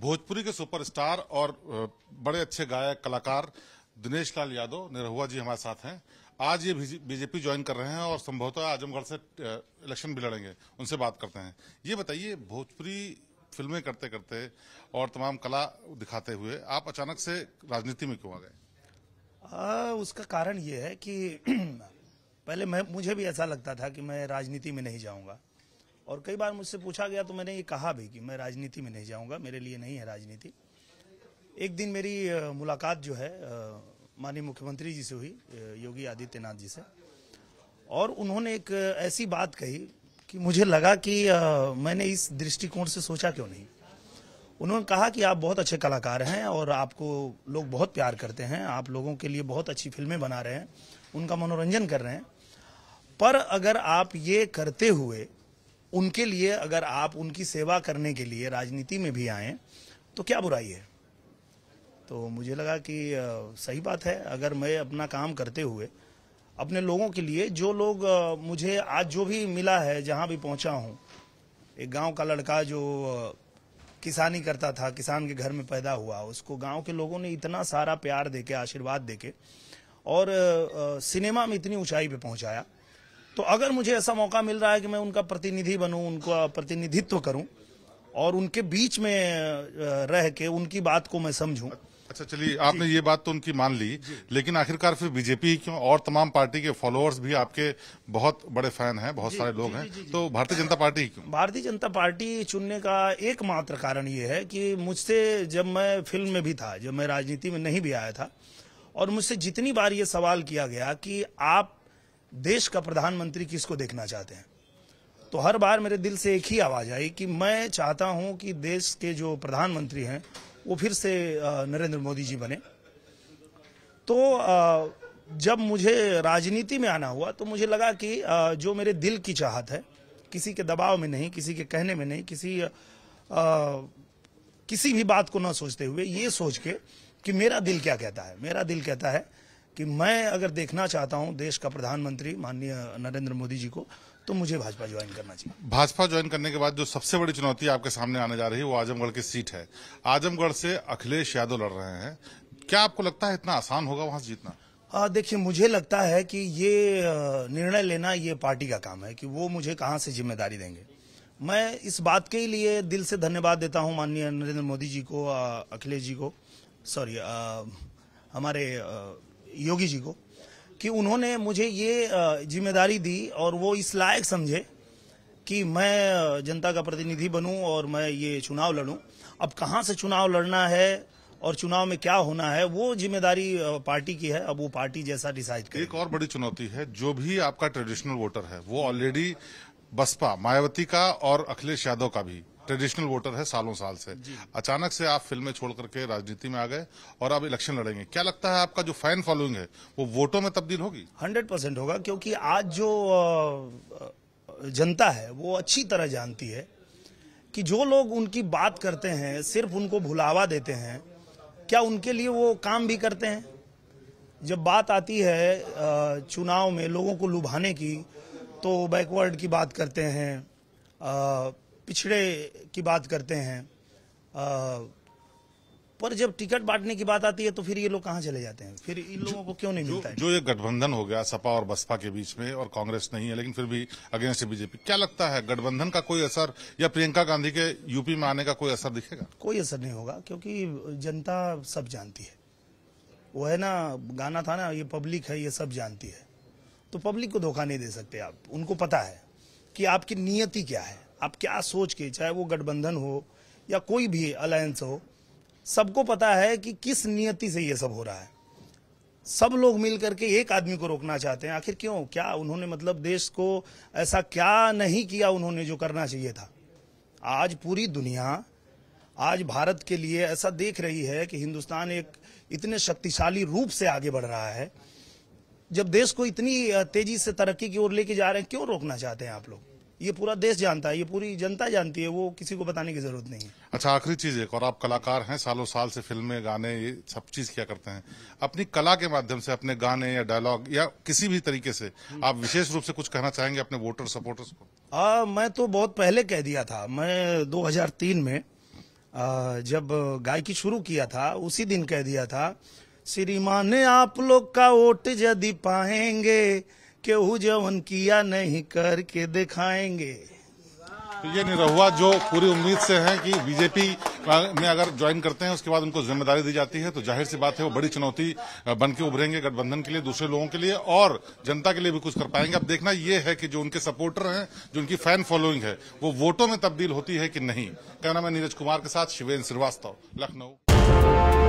भोजपुरी के सुपरस्टार और बड़े अच्छे गायक कलाकार दिनेश लाल यादव निरहुआ जी हमारे साथ हैं आज ये बीजेपी ज्वाइन कर रहे हैं और संभवतः आजमगढ़ से इलेक्शन भी लड़ेंगे उनसे बात करते हैं ये बताइए भोजपुरी फिल्में करते करते और तमाम कला दिखाते हुए आप अचानक से राजनीति में क्यों आ गए उसका कारण ये है कि पहले मैं मुझे भी ऐसा लगता था कि मैं राजनीति में नहीं जाऊंगा और कई बार मुझसे पूछा गया तो मैंने ये कहा भी कि मैं राजनीति में नहीं जाऊंगा मेरे लिए नहीं है राजनीति एक दिन मेरी मुलाकात जो है माननीय मुख्यमंत्री जी से हुई योगी आदित्यनाथ जी से और उन्होंने एक ऐसी बात कही कि मुझे लगा कि मैंने इस दृष्टिकोण से सोचा क्यों नहीं उन्होंने कहा कि आप बहुत अच्छे कलाकार हैं और आपको लोग बहुत प्यार करते हैं आप लोगों के लिए बहुत अच्छी फिल्में बना रहे हैं उनका मनोरंजन कर रहे हैं पर अगर आप ये करते हुए उनके लिए अगर आप उनकी सेवा करने के लिए राजनीति में भी आए तो क्या बुराई है तो मुझे लगा कि सही बात है अगर मैं अपना काम करते हुए अपने लोगों के लिए जो लोग मुझे आज जो भी मिला है जहां भी पहुंचा हूं एक गांव का लड़का जो किसानी करता था किसान के घर में पैदा हुआ उसको गांव के लोगों ने इतना सारा प्यार देके आशीर्वाद देके और सिनेमा में इतनी ऊंचाई पे पहुंचाया तो अगर मुझे ऐसा मौका मिल रहा है कि मैं उनका प्रतिनिधि बनूं उनका प्रतिनिधित्व करूं और उनके बीच में रह के उनकी बात को मैं समझूं अच्छा चलिए आपने ये बात तो उनकी मान ली लेकिन आखिरकार फिर बीजेपी क्यों और तमाम पार्टी के फॉलोअर्स भी आपके बहुत बड़े फैन हैं बहुत सारे लोग हैं तो भारतीय जनता पार्टी क्यों भारतीय जनता पार्टी चुनने का एकमात्र कारण ये है कि मुझसे जब मैं फिल्म में भी था जब मैं राजनीति में नहीं भी आया था और मुझसे जितनी बार ये सवाल किया गया कि आप देश का प्रधानमंत्री किसको देखना चाहते हैं तो हर बार मेरे दिल से एक ही आवाज़ आई कि मैं चाहता हूं कि देश के जो प्रधानमंत्री हैं वो फिर से नरेंद्र मोदी जी बने तो जब मुझे राजनीति में आना हुआ तो मुझे लगा कि जो मेरे दिल की चाहत है किसी के दबाव में नहीं किसी के कहने में नहीं किसी आ, किसी भी बात को ना सोचते हुए ये सोच के कि मेरा दिल क्या कहता है मेरा दिल कहता है कि मैं अगर देखना चाहता हूं देश का प्रधानमंत्री माननीय नरेंद्र मोदी जी को तो मुझे भाजपा ज्वाइन करना चाहिए भाजपा ज्वाइन करने के बाद जो सबसे बड़ी चुनौती आपके सामने आने जा रही है वो आजमगढ़ की सीट है आजमगढ़ से अखिलेश यादव लड़ रहे हैं क्या आपको लगता है इतना आसान होगा वहां जीतना देखिए मुझे लगता है कि ये निर्णय लेना ये पार्टी का काम है कि वो मुझे कहाँ से जिम्मेदारी देंगे मैं इस बात के लिए दिल से धन्यवाद देता हूँ माननीय नरेंद्र मोदी जी को अखिलेश जी को सॉरी हमारे योगी जी को कि उन्होंने मुझे ये जिम्मेदारी दी और वो इस लायक समझे कि मैं जनता का प्रतिनिधि बनूं और मैं ये चुनाव लड़ूं अब कहां से चुनाव लड़ना है और चुनाव में क्या होना है वो जिम्मेदारी पार्टी की है अब वो पार्टी जैसा डिसाइड करे एक और बड़ी चुनौती है जो भी आपका ट्रेडिशनल वोटर है वो ऑलरेडी बसपा मायावती का और अखिलेश यादव का भी ट्रेडिशनल वोटर है सालों साल से अचानक से आप फिल्में छोड़ करके राजनीति में आ गए और आप इलेक्शन लड़ेंगे क्या लगता है आपका जो फैन फॉलोइंग है वो वोटों में तब्दील होगी हंड्रेड परसेंट होगा क्योंकि आज जो जनता है वो अच्छी तरह जानती है कि जो लोग उनकी बात करते हैं सिर्फ उनको भुलावा देते हैं क्या उनके लिए वो काम भी करते हैं जब बात आती है चुनाव में लोगों को लुभाने की तो बैकवर्ड की बात करते हैं पिछड़े की बात करते हैं आ, पर जब टिकट बांटने की बात आती है तो फिर ये लोग कहाँ चले जाते हैं फिर इन लोगों को क्यों नहीं मिलता जो, जो ये गठबंधन हो गया सपा और बसपा के बीच में और कांग्रेस नहीं है लेकिन फिर भी अगेंस्ट बीजेपी क्या लगता है गठबंधन का कोई असर या प्रियंका गांधी के यूपी में आने का कोई असर दिखेगा कोई असर नहीं होगा क्योंकि जनता सब जानती है वो है ना गाना था ना ये पब्लिक है ये सब जानती है तो पब्लिक को धोखा नहीं दे सकते आप उनको पता है कि आपकी नियति क्या है आप क्या सोच के चाहे वो गठबंधन हो या कोई भी अलायंस हो सबको पता है कि किस नियति से ये सब हो रहा है सब लोग मिल करके एक आदमी को रोकना चाहते हैं आखिर क्यों क्या उन्होंने मतलब देश को ऐसा क्या नहीं किया उन्होंने जो करना चाहिए था आज पूरी दुनिया आज भारत के लिए ऐसा देख रही है कि हिंदुस्तान एक इतने शक्तिशाली रूप से आगे बढ़ रहा है जब देश को इतनी तेजी से तरक्की की ओर लेके जा रहे हैं क्यों रोकना चाहते हैं आप लोग ये पूरा देश जानता है ये पूरी जनता जानती है वो किसी को बताने की जरूरत नहीं है अच्छा आखिरी चीज एक और आप कलाकार हैं सालों साल से फिल्में गाने ये सब चीज क्या करते हैं अपनी कला के माध्यम से अपने गाने या डायलॉग या किसी भी तरीके से आप विशेष रूप से कुछ कहना चाहेंगे अपने वोटर सपोर्टर्स को आ, मैं तो बहुत पहले कह दिया था मैं दो में आ, जब गायकी शुरू किया था उसी दिन कह दिया था श्रीमान आप लोग का वोट यदि पाएंगे केहू जवन किया नहीं करके दिखाएंगे तो ये निरहुआ जो पूरी उम्मीद से है कि बीजेपी में अगर ज्वाइन करते हैं उसके बाद उनको जिम्मेदारी दी जाती है तो जाहिर सी बात है वो बड़ी चुनौती बन के उभरेंगे गठबंधन के लिए दूसरे लोगों के लिए और जनता के लिए भी कुछ कर पाएंगे अब देखना ये है कि जो उनके सपोर्टर हैं जो उनकी फैन फॉलोइंग है वो वोटों में तब्दील होती है कि नहीं कहना मैं है नीरज कुमार के साथ शिवेन्द्र श्रीवास्तव लखनऊ